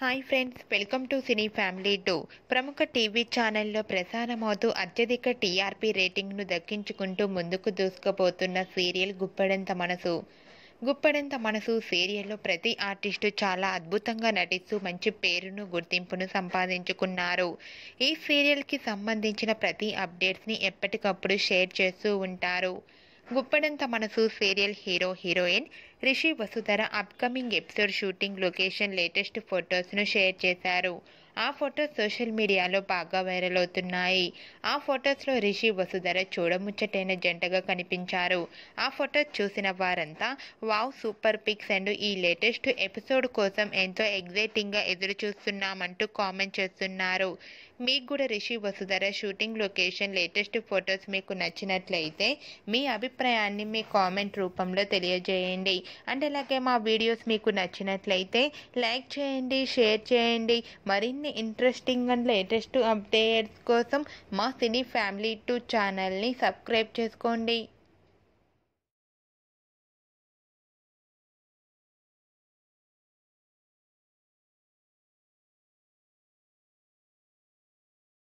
hi friends welcome to Cine Family Two ప్రముఖ TV ఛానల్లో ప్రసారమవుతూ అత్యధిక టీఆర్పీ రేటింగ్ను దక్కించుకుంటూ ముందుకు దూసుకుపోతున్న సీరియల్ గుప్పెడంత మనసు గుప్పెడంత మనసు సీరియల్లో ప్రతి ఆర్టిస్టు చాలా అద్భుతంగా నటిస్తూ మంచి పేరును గుర్తింపును సంపాదించుకున్నారు ఈ సీరియల్కి సంబంధించిన ప్రతి అప్డేట్స్ని ఎప్పటికప్పుడు షేర్ చేస్తూ ఉంటారు Guppedantha Manasu serial hero heroine Rishi Vasudhara upcoming episode shooting location latest ఫొటోస్ను షేర్ చేశారు ఆ ఫొటోస్ సోషల్ మీడియాలో బాగా వైరల్ అవుతున్నాయి ఆ ఫొటోస్లో రిషి వసుధర చూడముచ్చటైన జంటగా కనిపించారు ఆ ఫొటోస్ చూసిన వారంతా వావ్ సూపర్ పిక్స్ అండ్ ఈ లేటెస్ట్ ఎపిసోడ్ కోసం ఎంతో ఎగ్జైటింగ్గా ఎదురు చూస్తున్నామంటూ కామెంట్ చేస్తున్నారు మీకు కూడా Rishi Vasudhara shooting location latest photos మీకు నచ్చినట్లయితే మీ అభిప్రాయాన్ని మీ కామెంట్ రూపంలో తెలియజేయండి అండ్ అలాగే మా వీడియోస్ మీకు నచ్చినట్లయితే లైక్ చేయండి షేర్ చేయండి మరిన్ని ఇంట్రెస్టింగ్ అండ్ లేటెస్ట్ అప్డేట్స్ కోసం మా సినీ ఫ్యామిలీ టూ ఛానల్ని సబ్స్క్రైబ్ చేసుకోండి